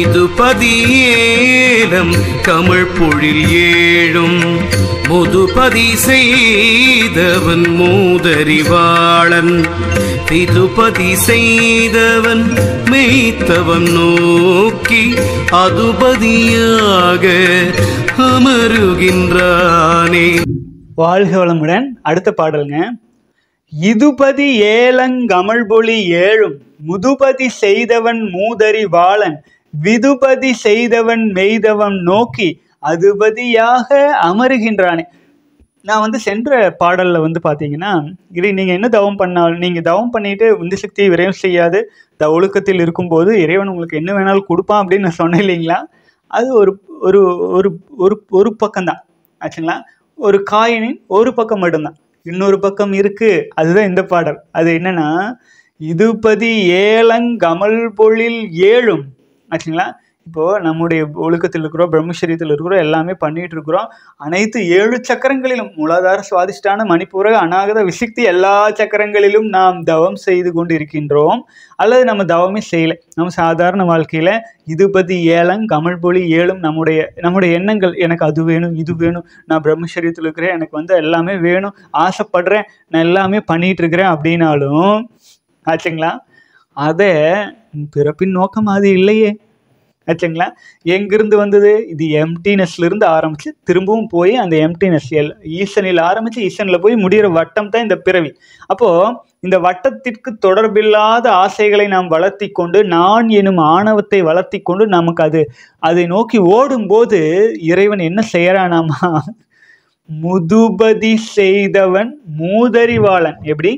இது பதியேலம் கமிழ் பொழில் ஏழும் முதுபதி செய்தவன் மூதறிவாளன் திதுபதி செய்தவன் மெய்த்தவன் நோக்கி அதுபதியாக அமருகின்றானே வாழ்க வளமுடன் அடுத்த பாடலுங்க இதுபதி ஏலங்கமழ்பொழி ஏழும் முதுபதி செய்தவன் மூதறி வாழன் விதுபதி செய்தவன் மெய்தவன் நோக்கி அதுபதியாக அமருகின்றானே நான் வந்து சென்ற பாடலில் வந்து பார்த்தீங்கன்னா இது நீங்கள் என்ன தவம் பண்ணாலும் நீங்கள் தவம் பண்ணிட்டு உந்து சக்தியை விரைவு செய்யாது த ஒழுக்கத்தில் இருக்கும்போது இறைவன் உங்களுக்கு என்ன வேணாலும் கொடுப்பான் அப்படின்னு நான் சொன்னேன் இல்லைங்களா அது ஒரு ஒரு ஒரு ஒரு ஒரு பக்கம்தான் ஆச்சுங்களா ஒரு காயினின் ஒரு பக்கம் மட்டும்தான் இன்னொரு பக்கம் இருக்குது அதுதான் இந்த பாடல் அது என்னென்னா இதுபதி ஏலங்கமல் பொழில் ஏழும் ஆச்சுங்களா இப்போது நம்முடைய ஒழுக்கத்தில் இருக்கிறோம் பிரம்மசரியத்தில் இருக்கிறோம் எல்லாமே பண்ணிட்டு இருக்கிறோம் அனைத்து ஏழு சக்கரங்களிலும் மூலாதார சுவாதிஷ்டான மணிப்பூர அநாகத விசிக்தி எல்லா சக்கரங்களிலும் நாம் தவம் செய்து கொண்டு இருக்கின்றோம் அல்லது நம்ம தவமே செய்யலை நம்ம சாதாரண வாழ்க்கையில் இது பற்றி ஏலம் கமல் பொலி ஏழும் நம்முடைய நம்முடைய எண்ணங்கள் எனக்கு அது வேணும் இது வேணும் நான் பிரம்மசரியத்தில் இருக்கிறேன் எனக்கு வந்து எல்லாமே வேணும் ஆசைப்படுறேன் நான் எல்லாமே பண்ணிட்டு இருக்கிறேன் அப்படின்னாலும் ஆச்சுங்களா அதை பிறப்பின் நோக்கம் அது இல்லையே ஆச்சுங்களா எங்கிருந்து வந்தது இது எம்டினஸ்லேருந்து ஆரம்பித்து திரும்பவும் போய் அந்த எம்டினஸ் எல் ஈசனில் ஆரம்பித்து ஈசனில் போய் முடிகிற வட்டம் தான் இந்த பிறவி அப்போது இந்த வட்டத்திற்கு தொடர்பில்லாத ஆசைகளை நாம் வளர்த்தி கொண்டு நான் எனும் ஆணவத்தை வளர்த்தி கொண்டு நமக்கு அது அதை நோக்கி ஓடும்போது இறைவன் என்ன செய்கிறானாமா முதுபதி செய்தவன் மூதறிவாளன் எப்படி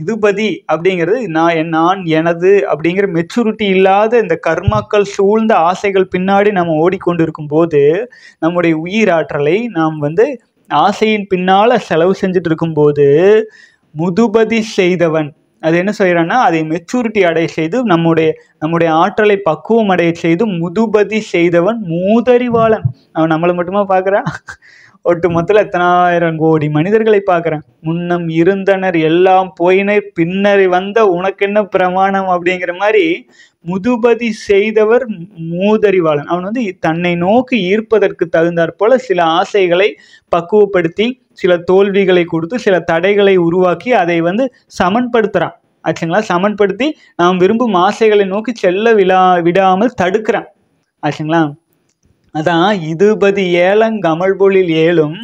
இதுபதி அப்படிங்கிறது நான் நான் எனது அப்படிங்கிற மெச்சூரிட்டி இல்லாத இந்த கர்மாக்கள் சூழ்ந்த ஆசைகள் பின்னாடி நம்ம ஓடிக்கொண்டிருக்கும் போது நம்முடைய உயிராற்றலை நாம் வந்து ஆசையின் பின்னால் செலவு செஞ்சுட்டு இருக்கும்போது முதுபதி செய்தவன் அது என்ன செய்கிறான்னா அதை மெச்சூரிட்டி அடைய செய்து நம்முடைய நம்முடைய ஆற்றலை பக்குவம் அடைய செய்து முதுபதி செய்தவன் மூதறிவாளன் அவன் நம்மளை மட்டுமா பார்க்குறான் ஒட்டுமொத்தத்தில் எத்தனாயிரம் கோடி மனிதர்களை பார்க்குறேன் முன்னம் இருந்தனர் எல்லாம் போயினர் பின்னர் வந்த உனக்கென்ன பிரமாணம் அப்படிங்கிற மாதிரி முதுபதி செய்தவர் மூதறிவாளன் அவன் வந்து தன்னை நோக்கி ஈர்ப்பதற்கு தகுந்தாற் போல சில ஆசைகளை பக்குவப்படுத்தி சில தோல்விகளை கொடுத்து சில தடைகளை உருவாக்கி அதை வந்து சமன்படுத்துகிறான் ஆச்சுங்களா சமன்படுத்தி நாம் விரும்பும் ஆசைகளை நோக்கி செல்ல விழா விடாமல் தடுக்கிறான் ஆச்சுங்களா அதான் இதுபதி ஏலங்கமழ்பொழில் ஏழும்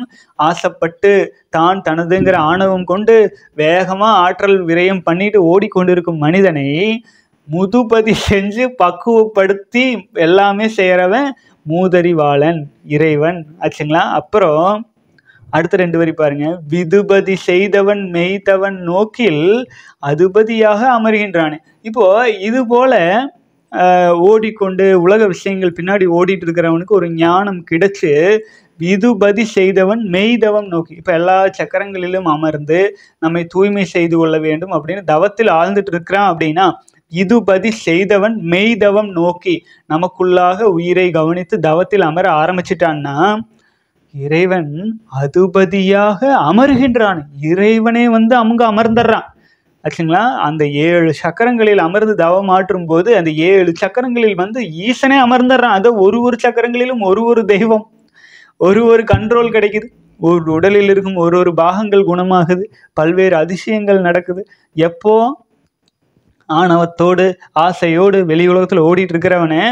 ஆசைப்பட்டு தான் தனதுங்கிற ஆணவம் கொண்டு வேகமாக ஆற்றல் விரயம் பண்ணிட்டு ஓடிக்கொண்டிருக்கும் மனிதனை முதுபதி செஞ்சு பக்குவப்படுத்தி எல்லாமே செய்கிறவன் மூதறிவாளன் இறைவன் ஆச்சுங்களா அப்புறம் அடுத்த ரெண்டு வரி பாருங்க விதுபதி செய்தவன் மெய்தவன் நோக்கில் அதுபதியாக அமர்கின்றானே இப்போ இது போல ஓடிக்கொண்டு உலக விஷயங்கள் பின்னாடி ஓடிட்டு இருக்கிறவனுக்கு ஒரு ஞானம் கிடைச்சு விதுபதி செய்தவன் மெய்தவம் நோக்கி இப்போ எல்லா சக்கரங்களிலும் அமர்ந்து நம்மை தூய்மை செய்து கொள்ள வேண்டும் அப்படின்னு தவத்தில் ஆழ்ந்துட்டு இருக்கிறான் அப்படின்னா இதுபதி செய்தவன் மெய்தவம் நோக்கி நமக்குள்ளாக உயிரை கவனித்து தவத்தில் அமர ஆரம்பிச்சிட்டான்னா இறைவன் அதுபதியாக அமர்கின்றான் இறைவனே வந்து அவங்க அமர்ந்துடுறான் ஆச்சுங்களா அந்த ஏழு சக்கரங்களில் அமர்ந்து தவம் ஆற்றும் போது அந்த ஏழு சக்கரங்களில் வந்து ஈசனே அமர்ந்துடுறான் அதை ஒரு ஒரு சக்கரங்களிலும் ஒரு ஒரு தெய்வம் ஒரு ஒரு கண்ட்ரோல் கிடைக்குது ஒரு உடலில் இருக்கும் ஒரு ஒரு பாகங்கள் குணமாகுது பல்வேறு அதிசயங்கள் நடக்குது எப்போ ஆணவத்தோடு ஆசையோடு வெளி உலகத்தில் ஓடிட்டு இருக்கிறவனே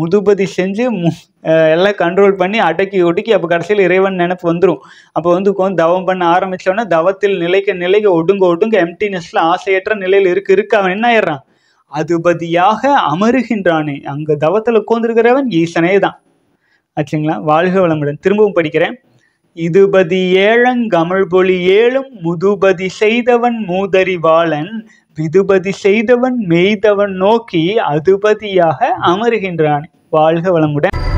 முதுபதி செஞ்சு எல்லாம் கண்ட்ரோல் பண்ணி அடக்கி ஒடுக்கி அப்போ கடைசியில் இறைவன் நினப்பு வந்துடும் அப்போ வந்து தவம் பண்ண ஆரம்பித்தோடனே தவத்தில் நிலைக்க நிலைக்க ஒடுங்க ஒடுங்க எம்டினஸில் ஆசையற்ற நிலையில் இருக்க இருக்கு அவன் என்ன ஆயிடுறான் அதுபதியாக அமருகின்றானே அங்கே தவத்தில் உட்காந்துருக்கிறவன் ஈசனே தான் ஆச்சுங்களா வாழ்க வளமுடன் திரும்பவும் படிக்கிறேன் இதுபதி ஏழங்கமிழ் பொலி ஏழும் முதுபதி செய்தவன் மூதறிவாளன் விதுபதி செய்தவன் மெய்தவன் நோக்கி அதுபதியாக அமருகின்றான் வாழ்க வளமுடன்